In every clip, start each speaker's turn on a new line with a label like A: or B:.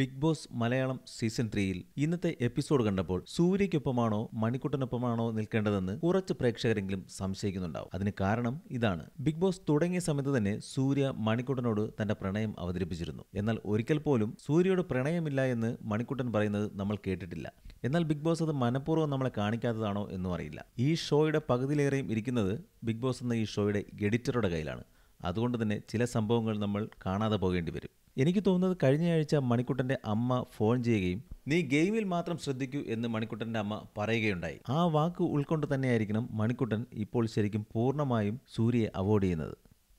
A: big boss Malayalam season ത്രീയിൽ ഇന്നത്തെ episode കണ്ടപ്പോൾ സൂര്യയ്ക്കൊപ്പമാണോ മണിക്കുട്ടനൊപ്പമാണോ നിൽക്കേണ്ടതെന്ന് കുറച്ച് പ്രേക്ഷകരെങ്കിലും സംശയിക്കുന്നുണ്ടാവും അതിന് കാരണം ഇതാണ് ബിഗ് ബോസ് തുടങ്ങിയ സമയത്ത് തന്നെ സൂര്യ മണിക്കുട്ടനോട് തന്റെ പ്രണയം അവതരിപ്പിച്ചിരുന്നു എന്നാൽ ഒരിക്കൽ പോലും സൂര്യയോട് പ്രണയമില്ല എന്ന് മണിക്കുട്ടൻ പറയുന്നത് നമ്മൾ കേട്ടിട്ടില്ല എന്നാൽ ബിഗ് ബോസ് അത് മനഃപൂർവ്വം നമ്മളെ കാണിക്കാത്തതാണോ എന്നും അറിയില്ല ഈ ഷോയുടെ പകുതിയിലേറെയും ഇരിക്കുന്നത് ബിഗ് ബോസ് എന്ന ഈ ഷോയുടെ എഡിറ്ററുടെ കയ്യിലാണ് അതുകൊണ്ട് തന്നെ ചില സംഭവങ്ങൾ നമ്മൾ കാണാതെ പോകേണ്ടി വരും എനിക്ക് തോന്നുന്നത് കഴിഞ്ഞയാഴ്ച മണിക്കുട്ടൻ്റെ അമ്മ ഫോൺ ചെയ്യുകയും നീ ഗെയിമിൽ മാത്രം ശ്രദ്ധിക്കൂ എന്ന് മണിക്കുട്ടൻ്റെ അമ്മ പറയുകയുണ്ടായി ആ വാക്ക് ഉൾക്കൊണ്ട് തന്നെയായിരിക്കണം മണിക്കുട്ടൻ ഇപ്പോൾ ശരിക്കും പൂർണ്ണമായും സൂര്യയെ അവോയ്ഡ് ചെയ്യുന്നത്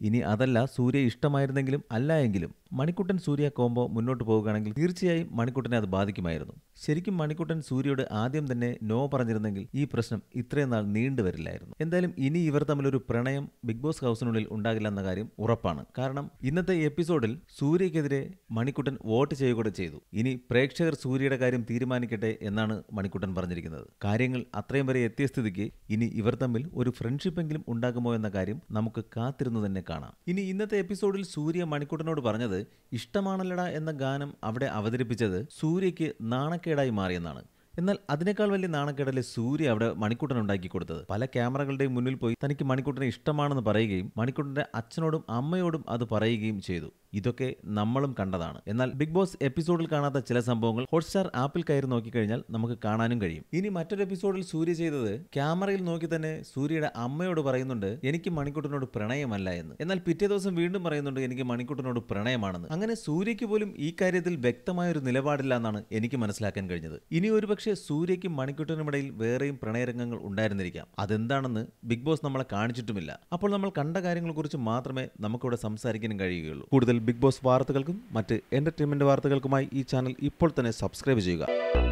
A: ഇനി അതല്ല സൂര്യ ഇഷ്ടമായിരുന്നെങ്കിലും അല്ല എങ്കിലും മണിക്കുട്ടൻ സൂര്യ കോംബോ മുന്നോട്ട് പോവുകയാണെങ്കിൽ തീർച്ചയായും മണിക്കുട്ടനെ അത് ബാധിക്കുമായിരുന്നു ശരിക്കും മണിക്കുട്ടൻ സൂര്യയോട് ആദ്യം തന്നെ നോ പറഞ്ഞിരുന്നെങ്കിൽ ഈ പ്രശ്നം ഇത്രയും നാൾ നീണ്ടുവരില്ലായിരുന്നു എന്തായാലും ഇനി ഇവർ തമ്മിലൊരു പ്രണയം ബിഗ് ബോസ് ഹൗസിനുള്ളിൽ ഉണ്ടാകില്ല എന്ന കാര്യം ഉറപ്പാണ് കാരണം ഇന്നത്തെ എപ്പിസോഡിൽ സൂര്യക്കെതിരെ മണിക്കുട്ടൻ വോട്ട് ചെയ്യുകൂടെ ചെയ്തു ഇനി പ്രേക്ഷകർ സൂര്യയുടെ കാര്യം തീരുമാനിക്കട്ടെ എന്നാണ് മണിക്കുട്ടൻ പറഞ്ഞിരിക്കുന്നത് കാര്യങ്ങൾ അത്രയും വരെ എത്തിയ സ്ഥിതിക്ക് ഇനി ഇവർ തമ്മിൽ ഒരു ഫ്രണ്ട്ഷിപ്പെങ്കിലും ഉണ്ടാകുമോ എന്ന കാര്യം നമുക്ക് കാത്തിരുന്നു തന്നെ കാണാം ഇനി ഇന്നത്തെ എപ്പിസോഡിൽ സൂര്യ മണിക്കുട്ടനോട് പറഞ്ഞത് ഇഷ്ടമാണല്ലടാ എന്ന ഗാനം അവിടെ അവതരിപ്പിച്ചത് സൂര്യയ്ക്ക് നാണക്കേട് നാണക്കേടായി മാറിയെന്നാണ് എന്നാൽ അതിനേക്കാൾ വലിയ നാണക്കേടല്ലേ സൂര്യ അവിടെ മണിക്കൂട്ടൻ ഉണ്ടാക്കി കൊടുത്തത് പല ക്യാമറകളുടെയും മുന്നിൽ പോയി തനിക്ക് മണിക്കൂട്ടനെ ഇഷ്ടമാണെന്ന് പറയുകയും മണിക്കുട്ടന്റെ അച്ഛനോടും അമ്മയോടും അത് പറയുകയും ചെയ്തു ഇതൊക്കെ നമ്മളും കണ്ടതാണ് എന്നാൽ ബിഗ് ബോസ് എപ്പിസോഡിൽ കാണാത്ത ചില സംഭവങ്ങൾ ഹോട്ട്സ്റ്റാർ ആപ്പിൽ കയറി നോക്കിക്കഴിഞ്ഞാൽ നമുക്ക് കാണാനും കഴിയും ഇനി മറ്റൊരു എപ്പിസോഡിൽ സൂര്യ ചെയ്തത് ക്യാമറയിൽ നോക്കി തന്നെ സൂര്യയുടെ അമ്മയോട് പറയുന്നുണ്ട് എനിക്ക് മണിക്കുട്ടനോട് പ്രണയമല്ല എന്ന് എന്നാൽ പിറ്റേ ദിവസം വീണ്ടും പറയുന്നുണ്ട് എനിക്ക് മണിക്കുട്ടനോട് പ്രണയമാണെന്ന് അങ്ങനെ സൂര്യയ്ക്ക് പോലും ഈ കാര്യത്തിൽ വ്യക്തമായ ഒരു നിലപാടില്ല എന്നാണ് എനിക്ക് മനസ്സിലാക്കാൻ കഴിഞ്ഞത് ഇനി ഒരുപക്ഷെ സൂര്യയ്ക്കും ഇടയിൽ വേറെയും പ്രണയരംഗങ്ങൾ ഉണ്ടായിരുന്നിരിക്കാം അതെന്താണെന്ന് ബിഗ് ബോസ് നമ്മളെ കാണിച്ചിട്ടുമില്ല അപ്പോൾ നമ്മൾ കണ്ട കാര്യങ്ങളെക്കുറിച്ച് മാത്രമേ നമുക്കിവിടെ സംസാരിക്കാനും കഴിയുകയുള്ളൂ കൂടുതൽ ബിഗ് ബോസ് വാർത്തകൾക്കും മറ്റ് എൻ്റർടൈൻമെൻറ്റ് വാർത്തകൾക്കുമായി ഈ ചാനൽ ഇപ്പോൾ തന്നെ സബ്സ്ക്രൈബ് ചെയ്യുക